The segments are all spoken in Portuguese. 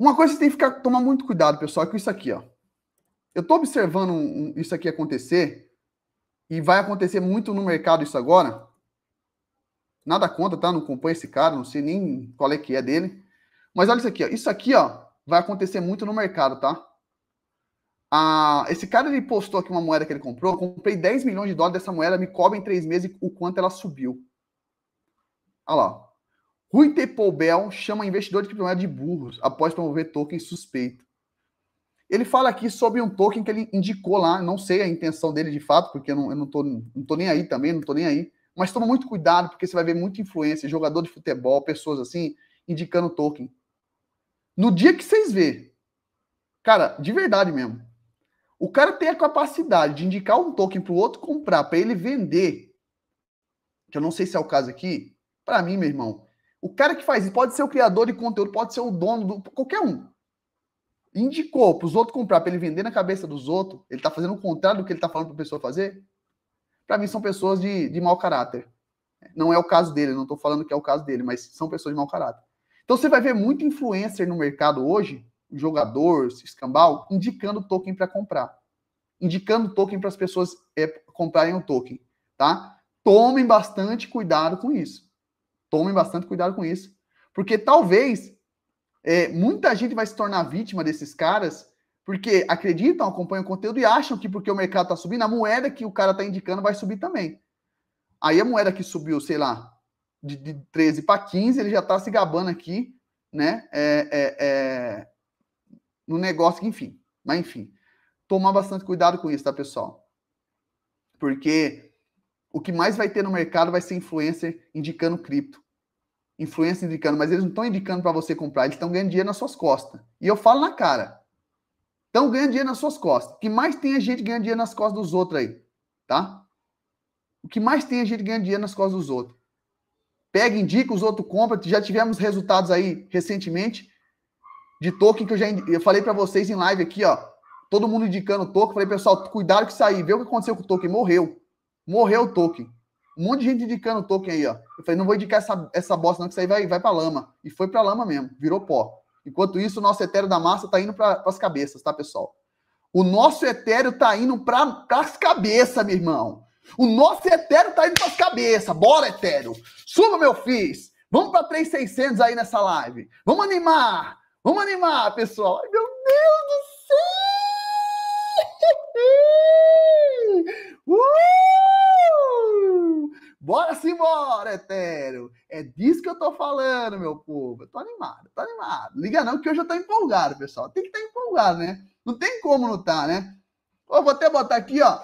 Uma coisa que você tem que ficar, tomar muito cuidado, pessoal, é com isso aqui, ó. Eu estou observando um, um, isso aqui acontecer, e vai acontecer muito no mercado isso agora. Nada conta, tá? Não acompanho esse cara, não sei nem qual é que é dele. Mas olha isso aqui, ó. Isso aqui, ó, vai acontecer muito no mercado, tá? Ah, esse cara, ele postou aqui uma moeda que ele comprou. comprei 10 milhões de dólares dessa moeda, me cobre em 3 meses o quanto ela subiu. Olha lá. Rui Tepobel chama investidor de criptomoeda de burros após promover token suspeito. Ele fala aqui sobre um token que ele indicou lá, não sei a intenção dele de fato, porque eu não, estou não, tô, não tô nem aí também, não estou nem aí. Mas toma muito cuidado, porque você vai ver muita influência, jogador de futebol, pessoas assim, indicando token. No dia que vocês vê, cara, de verdade mesmo, o cara tem a capacidade de indicar um token para o outro comprar, para ele vender, que eu não sei se é o caso aqui, para mim, meu irmão, o cara que faz isso pode ser o criador de conteúdo, pode ser o dono do. qualquer um. Indicou para os outros comprar, para ele vender na cabeça dos outros, ele está fazendo o contrário do que ele está falando para a pessoa fazer? Para mim, são pessoas de, de mau caráter. Não é o caso dele, não estou falando que é o caso dele, mas são pessoas de mau caráter. Então você vai ver muito influencer no mercado hoje, jogador, escambau, indicando token para comprar. Indicando token para as pessoas é, comprarem o token, tá? Tomem bastante cuidado com isso. Tomem bastante cuidado com isso. Porque talvez é, muita gente vai se tornar vítima desses caras porque acreditam, acompanham o conteúdo e acham que porque o mercado está subindo, a moeda que o cara está indicando vai subir também. Aí a moeda que subiu, sei lá, de, de 13 para 15, ele já está se gabando aqui, né? É, é, é, no negócio, enfim. Mas enfim, tomar bastante cuidado com isso, tá, pessoal? Porque o que mais vai ter no mercado vai ser influencer indicando cripto. Influencer indicando, mas eles não estão indicando para você comprar, eles estão ganhando dinheiro nas suas costas. E eu falo na cara. Estão ganhando dinheiro nas suas costas. O que mais tem a é gente ganhando dinheiro nas costas dos outros aí, tá? O que mais tem a é gente ganhando dinheiro nas costas dos outros. Pega, indica, os outros compram. Já tivemos resultados aí recentemente de token que eu já eu falei para vocês em live aqui, ó. Todo mundo indicando o token. Falei, pessoal, cuidado com isso aí. Vê o que aconteceu com o token. Morreu. Morreu o Tolkien. Um monte de gente indicando o Tolkien aí, ó. Eu falei, não vou indicar essa, essa bosta, não, que isso aí vai, vai pra lama. E foi pra lama mesmo, virou pó. Enquanto isso, o nosso etéreo da massa tá indo para as cabeças, tá, pessoal? O nosso etéreo tá indo para as cabeças, meu irmão. O nosso etéreo tá indo para as cabeças. Bora, etéreo. Suba, meu fiz. Vamos para 3600 aí nessa live. Vamos animar. Vamos animar, pessoal. Ai, meu Deus do céu. embora, Etéreo. É disso que eu tô falando, meu povo. Eu tô animado, tô animado. Liga não, que hoje eu tô empolgado, pessoal. Tem que estar tá empolgado, né? Não tem como não tá, né? Eu vou até botar aqui, ó.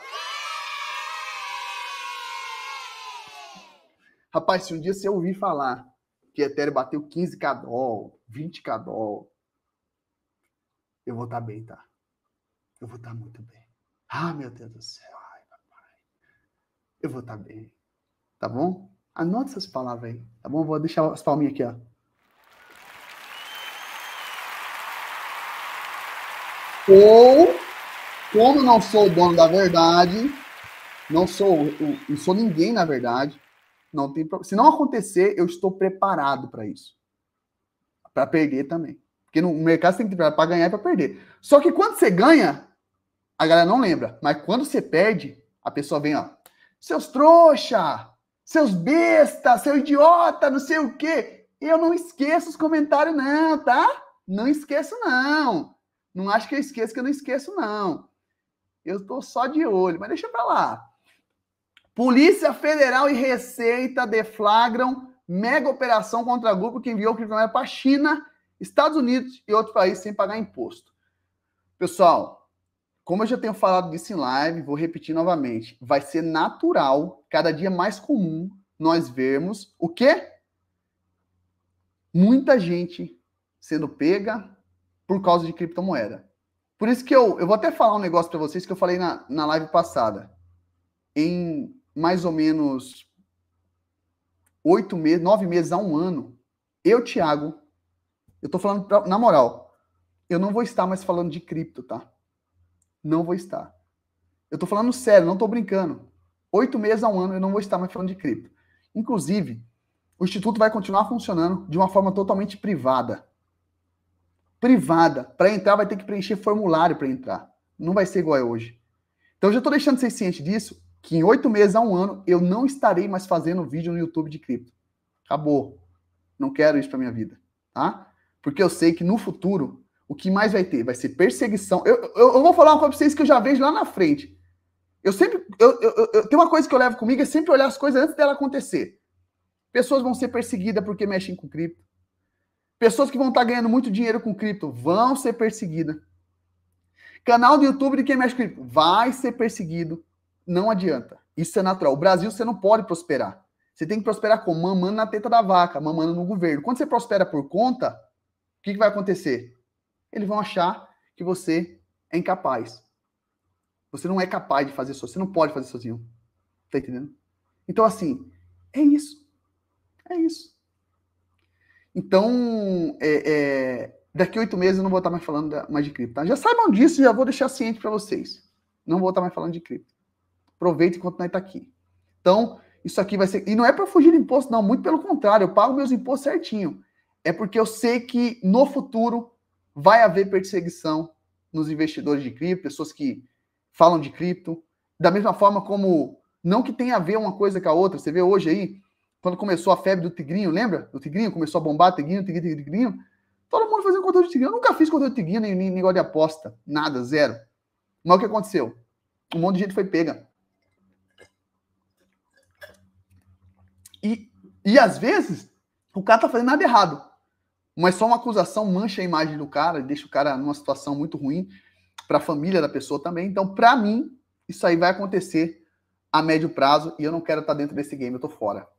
Rapaz, se um dia você ouvir falar que etéreo bateu 15 cadol, 20 cadol, eu vou estar tá bem, tá? Eu vou estar tá muito bem. Ah, meu Deus do céu. Ai, papai. Eu vou estar tá bem. Tá bom? Anote essas palavras aí, tá bom? Vou deixar as palminhas aqui, ó. Ou, como não sou o dono da verdade, não sou, não sou ninguém na verdade, não tem Se não acontecer, eu estou preparado para isso. Para perder também. Porque no mercado você tem que ter para ganhar e para perder. Só que quando você ganha, a galera não lembra. Mas quando você perde, a pessoa vem, ó. Seus trouxa! seus bestas, seu idiota, não sei o quê. Eu não esqueço os comentários, não, tá? Não esqueço, não. Não acho que eu esqueço, que eu não esqueço, não. Eu estou só de olho, mas deixa para lá. Polícia Federal e Receita deflagram mega operação contra grupo que enviou criptomoeda para China, Estados Unidos e outros países sem pagar imposto. Pessoal, como eu já tenho falado disso em live, vou repetir novamente. Vai ser natural, cada dia mais comum, nós vermos o quê? Muita gente sendo pega por causa de criptomoeda. Por isso que eu, eu vou até falar um negócio para vocês que eu falei na, na live passada. Em mais ou menos oito meses, nove meses a um ano, eu, Thiago, eu tô falando pra, na moral, eu não vou estar mais falando de cripto, tá? não vou estar. Eu estou falando sério, não estou brincando. Oito meses a um ano eu não vou estar mais falando de cripto. Inclusive, o Instituto vai continuar funcionando de uma forma totalmente privada. Privada. Para entrar, vai ter que preencher formulário para entrar. Não vai ser igual é hoje. Então, eu já estou deixando vocês cientes disso, que em oito meses a um ano eu não estarei mais fazendo vídeo no YouTube de cripto. Acabou. Não quero isso para minha vida. Tá? Porque eu sei que no futuro o que mais vai ter? Vai ser perseguição. Eu, eu, eu vou falar uma coisa para vocês que eu já vejo lá na frente. Eu sempre. Eu, eu, eu, tem uma coisa que eu levo comigo é sempre olhar as coisas antes dela acontecer. Pessoas vão ser perseguidas porque mexem com cripto. Pessoas que vão estar tá ganhando muito dinheiro com cripto vão ser perseguidas. Canal do YouTube de quem mexe com cripto vai ser perseguido. Não adianta. Isso é natural. O Brasil você não pode prosperar. Você tem que prosperar com mamando na teta da vaca, mamando no governo. Quando você prospera por conta, o que, que vai acontecer? eles vão achar que você é incapaz. Você não é capaz de fazer sozinho, você não pode fazer sozinho. Tá entendendo? Então, assim, é isso. É isso. Então, é, é, daqui oito meses eu não vou estar mais falando da, mais de cripto. Tá? Já saibam disso, já vou deixar ciente para vocês. Não vou estar mais falando de cripto. Aproveita enquanto nós está aqui. Então, isso aqui vai ser. E não é para fugir do imposto, não. Muito pelo contrário, eu pago meus impostos certinho. É porque eu sei que no futuro vai haver perseguição nos investidores de cripto, pessoas que falam de cripto. Da mesma forma como não que tenha a ver uma coisa com a outra. Você vê hoje aí, quando começou a febre do tigrinho, lembra? Do tigrinho, começou a bombar tigrinho, tigrinho, tigrinho. Todo mundo fazendo conteúdo de tigrinho. Eu nunca fiz conteúdo de tigrinho, nem, nem negócio de aposta. Nada, zero. Mas o que aconteceu? Um monte de gente foi pega. E, e às vezes, o cara tá fazendo nada errado. Mas só uma acusação mancha a imagem do cara, deixa o cara numa situação muito ruim para a família da pessoa também. Então, para mim, isso aí vai acontecer a médio prazo e eu não quero estar tá dentro desse game, eu tô fora.